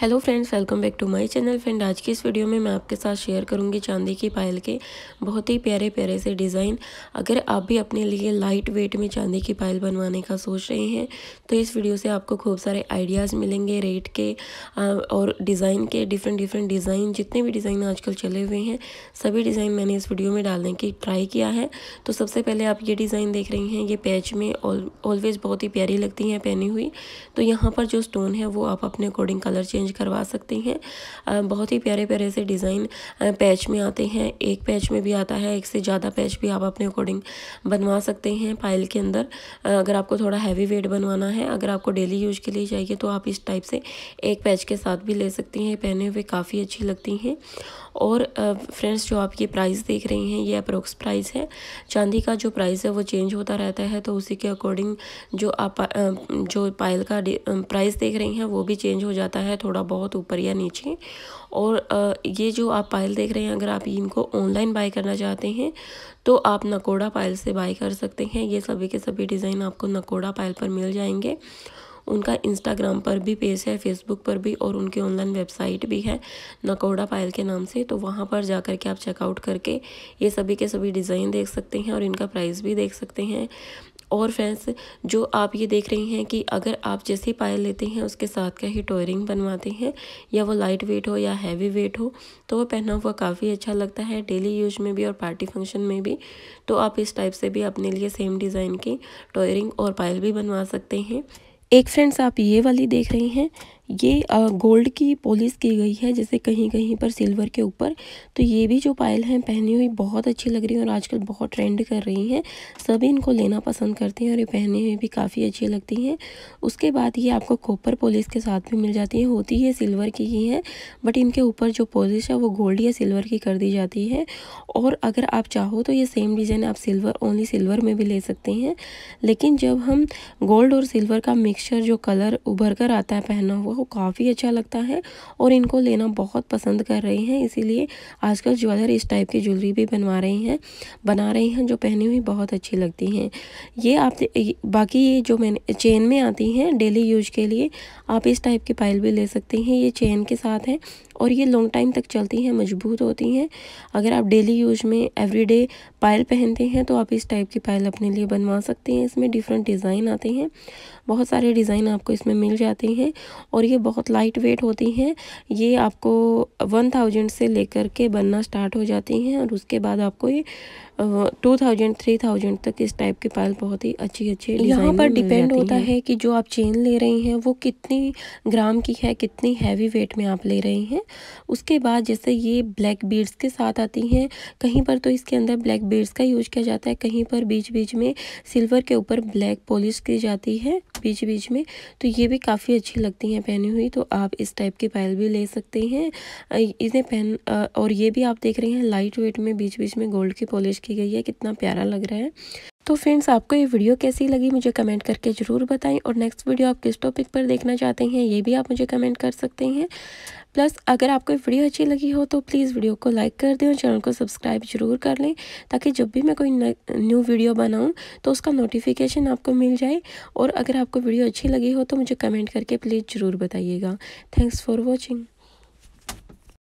hello friends welcome back to my channel friend आज की इस वीडियो में मैं आपके साथ शेयर करूंगी चांदी की पायल के बहुत ही प्यारे प्यारे से डिज़ाइन अगर आप भी अपने लिए लाइट वेट में चांदी की पायल बनवाने का सोच रहे हैं तो इस वीडियो से आपको खूब सारे आइडियाज़ मिलेंगे रेट के और डिज़ाइन के डिफरेंट डिफरेंट डिज़ाइन जितने भी डिज़ाइन आजकल चले हुए हैं सभी डिज़ाइन मैंने इस वीडियो में डालने की ट्राई किया है तो सबसे पहले आप ये डिज़ाइन देख रही हैं ये पैच में ऑलवेज़ बहुत ही प्यारी लगती हैं पहनी हुई तो यहाँ पर जो स्टोन है वो आप अपने अकॉर्डिंग कलर चेंज चेंज करवा सकते हैं बहुत ही प्यारे प्यारे से डिज़ाइन पैच में आते हैं एक पैच में भी आता है एक से ज़्यादा पैच भी आप अपने अकॉर्डिंग बनवा सकते हैं पायल के अंदर अगर आपको थोड़ा हैवी वेट बनवाना है अगर आपको डेली यूज के लिए चाहिए तो आप इस टाइप से एक पैच के साथ भी ले सकती हैं पहने हुए काफ़ी अच्छी लगती हैं और फ्रेंड्स जो आप ये प्राइस देख रहे हैं ये अप्रोक्स प्राइस है चांदी का जो प्राइस है वो चेंज होता रहता है तो उसी के अकॉर्डिंग जो आप जो पायल का प्राइस देख रही हैं वो भी चेंज हो जाता है थोड़ा थोड़ा बहुत ऊपर या नीचे और ये जो आप पायल देख रहे हैं अगर आप इनको ऑनलाइन बाय करना चाहते हैं तो आप नकोड़ा पायल से बाय कर सकते हैं ये सभी के सभी डिज़ाइन आपको नकोड़ा पायल पर मिल जाएंगे उनका इंस्टाग्राम पर भी पेज है फेसबुक पर भी और उनकी ऑनलाइन वेबसाइट भी है नकोड़ा पायल के नाम से तो वहाँ पर जा कर के आप चेकआउट करके ये सभी के सभी डिज़ाइन देख सकते हैं और इनका प्राइस भी देख सकते हैं और फ्रेंड्स जो आप ये देख रही हैं कि अगर आप जैसे पायल लेते हैं उसके साथ का ही टोयरिंग बनवाते हैं या वो लाइट वेट हो या हैवी वेट हो तो वो पहना हुआ काफ़ी अच्छा लगता है डेली यूज में भी और पार्टी फंक्शन में भी तो आप इस टाइप से भी अपने लिए सेम डिज़ाइन की टोयरिंग और पायल भी बनवा सकते हैं एक फ्रेंड्स आप ये वाली देख रही हैं ये गोल्ड की पॉलिश की गई है जैसे कहीं कहीं पर सिल्वर के ऊपर तो ये भी जो पायल हैं पहनी हुई बहुत अच्छी लग रही है और आजकल बहुत ट्रेंड कर रही हैं सभी इनको लेना पसंद करते हैं और ये पहने हुई भी काफ़ी अच्छी लगती हैं उसके बाद ये आपको कॉपर पॉलिश के साथ भी मिल जाती है होती है सिल्वर की ही है बट इनके ऊपर जो पॉलिश है वो गोल्ड या सिल्वर की कर दी जाती है और अगर आप चाहो तो ये सेम डिज़ाइन आप सिल्वर ओनली सिल्वर में भी ले सकते हैं लेकिन जब हम गोल्ड और सिल्वर का मिक्सचर जो कलर उभर कर आता है पहना हुआ वो काफ़ी अच्छा लगता है और इनको लेना बहुत पसंद कर रहे हैं इसीलिए आजकल ज्वेलर इस टाइप की ज्वेलरी भी बनवा रही हैं बना रही हैं जो पहनी हुई बहुत अच्छी लगती हैं ये आप बाकी ये जो मैंने चेन में आती हैं डेली यूज के लिए आप इस टाइप की पायल भी ले सकते हैं ये चेन के साथ हैं और ये लॉन्ग टाइम तक चलती हैं मजबूत होती हैं अगर आप डेली यूज में एवरीडे पायल पहनते हैं तो आप इस टाइप की पायल अपने लिए बनवा सकते हैं इसमें डिफरेंट डिज़ाइन आते हैं बहुत सारे डिज़ाइन आपको इसमें मिल जाते हैं और और ये बहुत लाइट वेट होती हैं ये आपको वन थाउजेंड से लेकर के बनना स्टार्ट हो जाती हैं और उसके बाद आपको ये टू थाउजेंड थ्री थाउजेंड तक इस टाइप के पायल बहुत ही अच्छी अच्छी यहाँ पर डिपेंड होता है कि जो आप चेन ले रही हैं वो कितनी ग्राम की है कितनी हैवी वेट में आप ले रही हैं उसके बाद जैसे ये ब्लैक बीड्स के साथ आती हैं कहीं पर तो इसके अंदर ब्लैक बीड्स का यूज किया जाता है कहीं पर बीच बीच में सिल्वर के ऊपर ब्लैक पॉलिश की जाती है बीच बीच में तो ये भी काफ़ी अच्छी लगती हैं पहनी हुई तो आप इस टाइप की पायल भी ले सकते हैं इसे पहन और ये भी आप देख रहे हैं लाइट वेट में बीच बीच में गोल्ड की पॉलिश की गई है कितना प्यारा लग रहा है तो फ्रेंड्स आपको ये वीडियो कैसी लगी मुझे कमेंट करके ज़रूर बताएं और नेक्स्ट वीडियो आप किस टॉपिक पर देखना चाहते हैं ये भी आप मुझे कमेंट कर सकते हैं प्लस अगर आपको वीडियो अच्छी लगी हो तो प्लीज़ वीडियो को लाइक कर दें और चैनल को सब्सक्राइब जरूर कर लें ताकि जब भी मैं कोई न्यू वीडियो बनाऊँ तो उसका नोटिफिकेशन आपको मिल जाए और अगर आपको वीडियो अच्छी लगी हो तो मुझे कमेंट करके प्लीज़ ज़रूर बताइएगा थैंक्स फॉर वॉचिंग